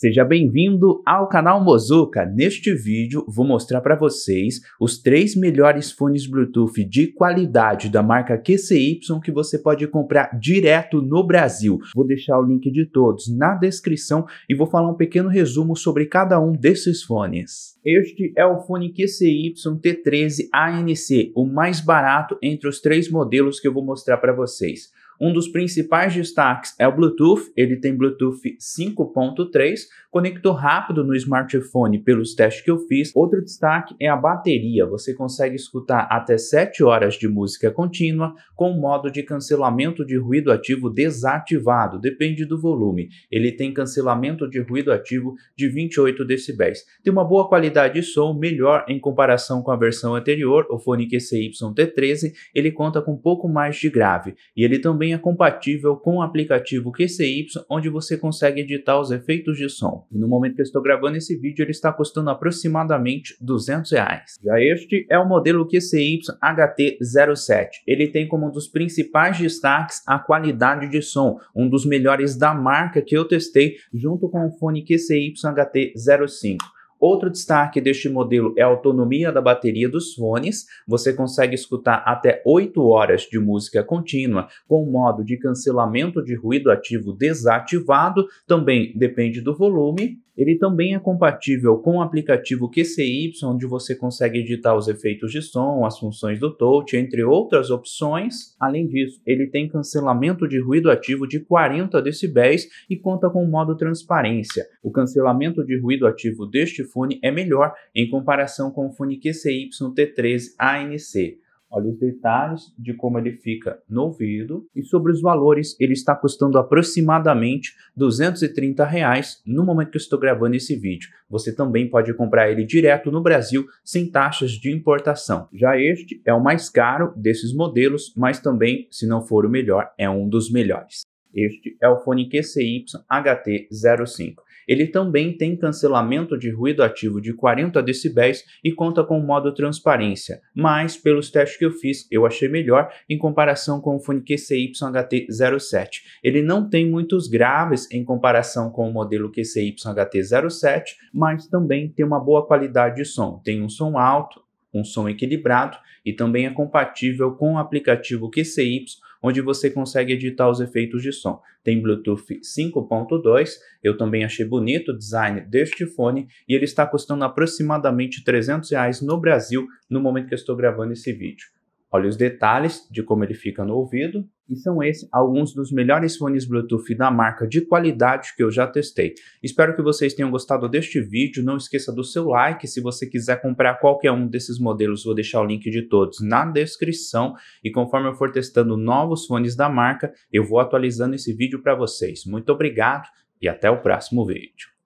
Seja bem-vindo ao canal Mozuka. Neste vídeo vou mostrar para vocês os três melhores fones Bluetooth de qualidade da marca QCY que você pode comprar direto no Brasil. Vou deixar o link de todos na descrição e vou falar um pequeno resumo sobre cada um desses fones. Este é o fone QCY T13 ANC, o mais barato entre os três modelos que eu vou mostrar para vocês. Um dos principais destaques é o Bluetooth, ele tem Bluetooth 5.3, conectou rápido no smartphone pelos testes que eu fiz. Outro destaque é a bateria, você consegue escutar até 7 horas de música contínua com o modo de cancelamento de ruído ativo desativado, depende do volume. Ele tem cancelamento de ruído ativo de 28 decibéis. Tem uma boa qualidade de som, melhor em comparação com a versão anterior, o fone QCY-T13, ele conta com um pouco mais de grave e ele também é compatível com o aplicativo QCY, onde você consegue editar os efeitos de som. E no momento que eu estou gravando esse vídeo, ele está custando aproximadamente 200 reais. Já este é o modelo QCY HT07. Ele tem como um dos principais destaques a qualidade de som, um dos melhores da marca que eu testei, junto com o fone QCY HT05. Outro destaque deste modelo é a autonomia da bateria dos fones. Você consegue escutar até 8 horas de música contínua com o modo de cancelamento de ruído ativo desativado, também depende do volume. Ele também é compatível com o aplicativo QCY, onde você consegue editar os efeitos de som, as funções do touch, entre outras opções. Além disso, ele tem cancelamento de ruído ativo de 40 decibéis e conta com o modo transparência. O cancelamento de ruído ativo deste fone é melhor em comparação com o fone QCY-T3 ANC. Olha os detalhes de como ele fica no ouvido e sobre os valores, ele está custando aproximadamente 230 reais no momento que eu estou gravando esse vídeo. Você também pode comprar ele direto no Brasil sem taxas de importação. Já este é o mais caro desses modelos, mas também, se não for o melhor, é um dos melhores. Este é o fone QCY HT05. Ele também tem cancelamento de ruído ativo de 40 decibéis e conta com o modo transparência, mas pelos testes que eu fiz, eu achei melhor em comparação com o Fone QCY-HT07. Ele não tem muitos graves em comparação com o modelo QCY-HT07, mas também tem uma boa qualidade de som. Tem um som alto, um som equilibrado e também é compatível com o aplicativo QCY onde você consegue editar os efeitos de som. Tem Bluetooth 5.2, eu também achei bonito o design deste fone e ele está custando aproximadamente 300 reais no Brasil no momento que eu estou gravando esse vídeo. Olha os detalhes de como ele fica no ouvido, e são esses alguns dos melhores fones Bluetooth da marca de qualidade que eu já testei. Espero que vocês tenham gostado deste vídeo. Não esqueça do seu like. Se você quiser comprar qualquer um desses modelos, vou deixar o link de todos na descrição. E conforme eu for testando novos fones da marca, eu vou atualizando esse vídeo para vocês. Muito obrigado e até o próximo vídeo.